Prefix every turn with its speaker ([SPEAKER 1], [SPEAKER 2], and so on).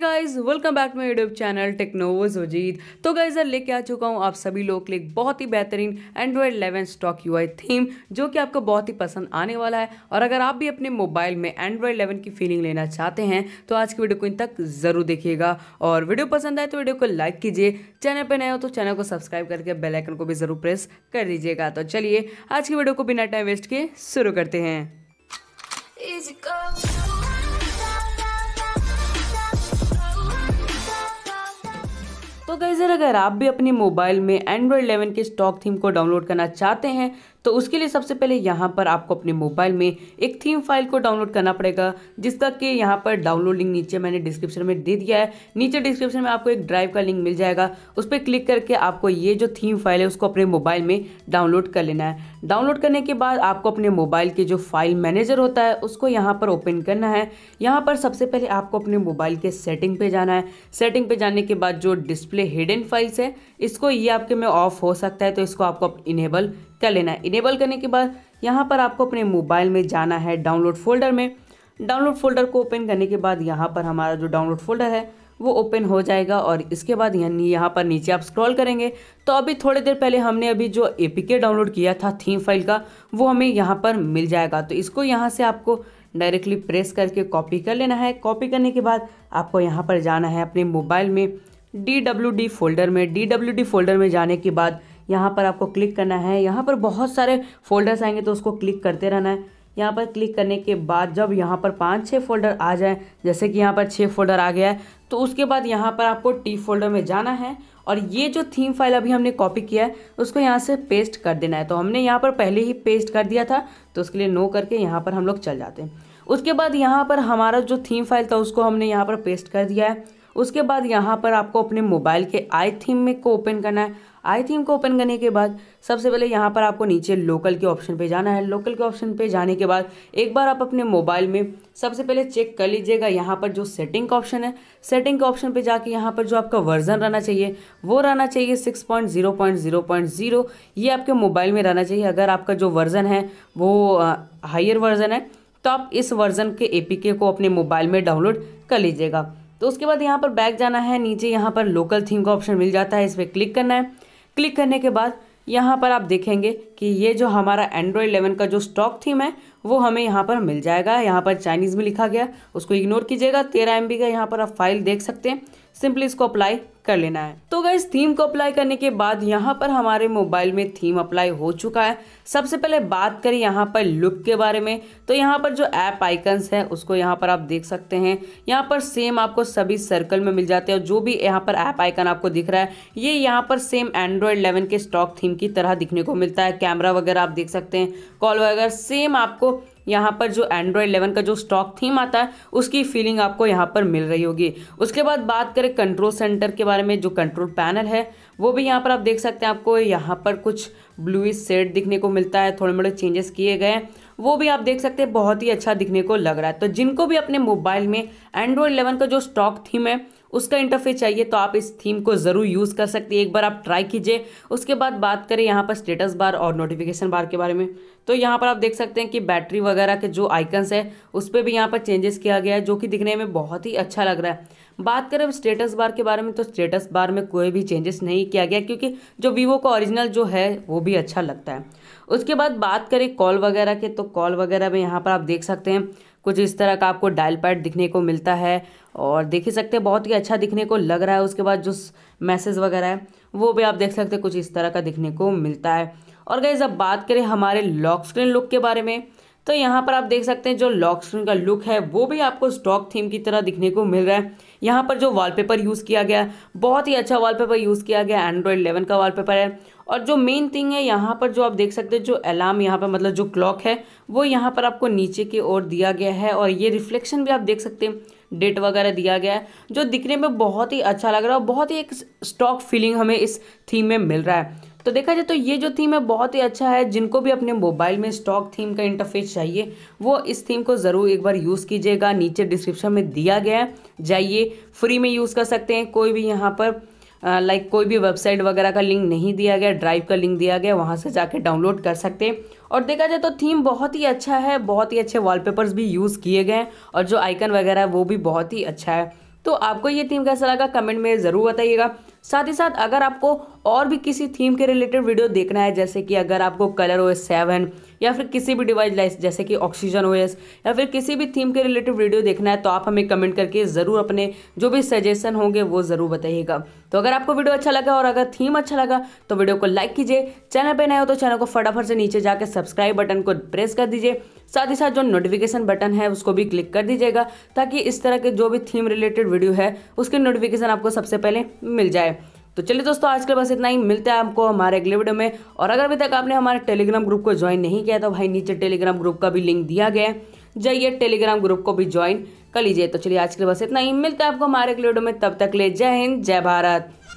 [SPEAKER 1] guys welcome back to my YouTube channel टेक्नोवोज वजीद तो guys यार लेके आ चुका हूँ आप सभी लोग के लिए बहुत ही बेहतरीन एंड्रॉयड 11 स्टॉक यूआई थीम जो कि आपको बहुत ही पसंद आने वाला है और अगर आप भी अपने मोबाइल में एंड्रॉयड 11 की फीलिंग लेना चाहते हैं तो आज की वीडियो को इन तक ज़रूर देखिएगा और वीडियो पसंद आए तो वीडियो को लाइक कीजिए चैनल पर नए हो तो चैनल को सब्सक्राइब करके बेलाइकन को भी ज़रूर प्रेस कर दीजिएगा तो चलिए आज की वीडियो को बिना टाइम वेस्ट किए शुरू करते हैं तो गई अगर आप भी अपने मोबाइल में एंड्रॉयड 11 के स्टॉक थीम को डाउनलोड करना चाहते हैं तो उसके लिए सबसे पहले यहाँ पर आपको अपने मोबाइल में एक थीम फाइल को डाउनलोड करना पड़ेगा जिसका कि यहाँ पर डाउनलोड लिंक नीचे मैंने डिस्क्रिप्शन में दे दिया है नीचे डिस्क्रिप्शन में आपको एक ड्राइव का लिंक मिल जाएगा उस पर क्लिक करके आपको ये जो थीम फाइल है उसको अपने मोबाइल में डाउनलोड कर लेना है डाउनलोड करने के बाद आपको अपने मोबाइल के जो फाइल मैनेजर होता है उसको यहाँ पर ओपन करना है यहाँ पर सबसे पहले आपको अपने मोबाइल के सेटिंग पे जाना है सेटिंग पे जाने के बाद जो डिस्प्ले हिडन फाइल्स है इसको ये आपके में ऑफ हो सकता है तो इसको आपको इनेबल कर लेना है इनेबल करने के बाद यहाँ पर आपको अपने मोबाइल में जाना है डाउनलोड फोल्डर में डाउनलोड फोल्डर को ओपन करने के बाद यहाँ पर हमारा जो डाउनलोड फोल्डर है वो ओपन हो जाएगा और इसके बाद यहाँ पर नीचे आप स्क्रॉल करेंगे तो अभी थोड़ी देर पहले हमने अभी जो ए डाउनलोड किया था थीम फाइल का वो हमें यहाँ पर मिल जाएगा तो इसको यहाँ से आपको डायरेक्टली प्रेस करके कॉपी कर लेना है कॉपी करने के बाद आपको यहाँ पर जाना है अपने मोबाइल में डी फोल्डर में डी फोल्डर में जाने के बाद यहाँ पर आपको क्लिक करना है यहाँ पर बहुत सारे फोल्डर्स आएंगे तो उसको क्लिक करते रहना है यहाँ पर क्लिक करने के बाद जब यहाँ पर पाँच छः फोल्डर आ जाए जैसे कि यहाँ पर छः फोल्डर आ गया है तो उसके बाद यहाँ पर आपको टी फोल्डर में जाना है और ये जो थीम फाइल अभी हमने कॉपी किया है उसको यहाँ से पेस्ट कर देना है तो हमने यहाँ पर पहले ही पेस्ट कर दिया था तो उसके लिए नो करके यहाँ पर हम लोग चल जाते हैं उसके बाद यहाँ पर हमारा जो थीम फाइल था उसको हमने यहाँ पर पेस्ट कर दिया है उसके बाद यहाँ पर आपको अपने मोबाइल के आई थीम में को ओपन करना है आई थीम को ओपन करने के बाद सबसे पहले यहाँ पर आपको नीचे लोकल के ऑप्शन पे जाना है लोकल के ऑप्शन पे जाने के बाद एक बार आप अपने मोबाइल में सबसे पहले चेक कर लीजिएगा यहाँ पर जो सेटिंग का ऑप्शन है सेटिंग के ऑप्शन पे जाके यहाँ पर जो आपका वर्जन रहना चाहिए वो रहना चाहिए six point zero point zero point zero ये आपके मोबाइल में रहना चाहिए अगर आपका जो वर्जन है वो हायर वर्जन है तो आप इस वर्जन के ए को अपने मोबाइल में डाउनलोड कर लीजिएगा तो उसके बाद यहाँ पर बैक जाना है नीचे यहाँ पर लोकल थीम का ऑप्शन मिल जाता है इस पर क्लिक करना है क्लिक करने के बाद यहाँ पर आप देखेंगे कि ये जो हमारा एंड्रॉयड इलेवन का जो स्टॉक थीम है वो हमें यहाँ पर मिल जाएगा यहाँ पर चाइनीज़ में लिखा गया उसको इग्नोर कीजिएगा तेरह एम का यहाँ पर आप फाइल देख सकते हैं सिंपली इसको अप्लाई कर लेना है तो गई थीम को अप्लाई करने के बाद यहाँ पर हमारे मोबाइल में थीम अप्लाई हो चुका है सबसे पहले बात करें यहाँ पर लुक के बारे में तो यहाँ पर जो ऐप आइकन्स है उसको यहाँ पर आप देख सकते हैं यहाँ पर सेम आपको सभी सर्कल में मिल जाते हैं जो भी यहाँ पर ऐप आइकन आपको दिख रहा है ये यहाँ पर सेम एंड्रॉयड इलेवन के स्टॉक थीम की तरह दिखने को मिलता है कैमरा वगैरह आप देख सकते हैं कॉल वगैरह सेम आपको यहाँ पर जो एंड्रॉयड इलेवन का जो स्टॉक थीम आता है उसकी फीलिंग आपको यहाँ पर मिल रही होगी उसके बाद बात करें कंट्रोल सेंटर के बारे में जो कंट्रोल पैनल है वो भी यहाँ पर आप देख सकते हैं आपको यहाँ पर कुछ ब्लूइश सेट दिखने को मिलता है थोड़े मोड़े चेंजेस किए गए हैं वो भी आप देख सकते हैं बहुत ही अच्छा दिखने को लग रहा है तो जिनको भी अपने मोबाइल में एंड्रॉयड इलेवन का जो स्टॉक थीम है उसका इंटरफेस चाहिए तो आप इस थीम को ज़रूर यूज़ कर सकते हैं एक बार आप ट्राई कीजिए उसके बाद बात करें यहाँ पर स्टेटस बार और नोटिफिकेशन बार के बारे में तो यहाँ पर आप देख सकते हैं कि बैटरी वगैरह के जो आइकन्स है उस पर भी यहाँ पर चेंजेस किया गया है जो कि दिखने में बहुत ही अच्छा लग रहा है बात करें स्टेटस बार के बारे में तो स्टेटस बार में कोई भी चेंजेस नहीं किया गया क्योंकि जो वीवो का ओरिजिनल जो है वो भी अच्छा लगता है उसके बाद बात करें कॉल वगैरह के तो कॉल वगैरह में यहाँ पर आप देख सकते हैं कुछ इस तरह का आपको डायल पैड दिखने को मिलता है और देख ही सकते हैं बहुत ही अच्छा दिखने को लग रहा है उसके बाद जो मैसेज वगैरह है वो भी आप देख सकते हैं कुछ इस तरह का दिखने को मिलता है और गैज़ अब बात करें हमारे लॉक स्क्रीन लुक के बारे में तो यहाँ पर आप देख सकते हैं जो लॉक स्क्रीन का लुक है वो भी आपको स्टॉक थीम की तरह दिखने को मिल रहा है यहाँ पर जो वॉलपेपर यूज़ किया गया है बहुत ही अच्छा वॉलपेपर यूज़ किया गया एंड्रॉयड इलेवन का वॉलपेपर है और जो मेन थिंग है यहाँ पर जो आप देख सकते हैं जो अलार्म यहाँ पर मतलब जो क्लॉक है वो यहाँ पर आपको नीचे की ओर दिया गया है और ये रिफ्लेक्शन भी आप देख सकते हैं डेट वगैरह दिया गया है जो दिखने में बहुत ही अच्छा लग रहा है और बहुत ही एक स्टॉक फीलिंग हमें इस थीम में मिल रहा है तो देखा जाए तो ये जो थीम है बहुत ही अच्छा है जिनको भी अपने मोबाइल में स्टॉक थीम का इंटरफेस चाहिए वो इस थीम को ज़रूर एक बार यूज़ कीजिएगा नीचे डिस्क्रिप्शन में दिया गया है जाइए फ्री में यूज़ कर सकते हैं कोई भी यहाँ पर लाइक uh, कोई भी वेबसाइट वगैरह का लिंक नहीं दिया गया ड्राइव का लिंक दिया गया वहाँ से जाके डाउनलोड कर सकते हैं और देखा जाए तो थीम बहुत ही अच्छा है बहुत ही अच्छे वॉलपेपर्स भी यूज़ किए गए हैं और जो आइकन वगैरह है वो भी बहुत ही अच्छा है तो आपको ये थीम कैसा लगा कमेंट में ज़रूर बताइएगा साथ ही साथ अगर आपको और भी किसी थीम के रिलेटेड वीडियो देखना है जैसे कि अगर आपको कलर ओ सेवन या फिर किसी भी डिवाइस लाइस जैसे कि ऑक्सीजन ओ या फिर किसी भी थीम के रिलेटेड वीडियो देखना है तो आप हमें कमेंट करके ज़रूर अपने जो भी सजेशन होंगे वो ज़रूर बताइएगा तो अगर आपको वीडियो अच्छा लगा और अगर थीम अच्छा लगा तो वीडियो को लाइक कीजिए चैनल पर नए हो तो चैनल को फटाफट से नीचे जाकर सब्सक्राइब बटन को प्रेस कर दीजिए साथ ही साथ जो नोटिफिकेशन बटन है उसको भी क्लिक कर दीजिएगा ताकि इस तरह के जो भी थीम रिलेटेड वीडियो है उसकी नोटिफिकेशन आपको सबसे पहले मिल जाए तो चलिए दोस्तों आज के बस इतना ही मिलते हैं आपको हमारे अगले वीडियो में और अगर अभी तक आपने हमारे टेलीग्राम ग्रुप को ज्वाइन नहीं किया तो भाई नीचे टेलीग्राम ग्रुप का भी लिंक दिया गया है जाइए टेलीग्राम ग्रुप को भी ज्वाइन कर लीजिए तो चलिए आज के बस इतना ही मिलता है आपको हमारे अगले वीडियो में तब तक ले जय हिंद जय भारत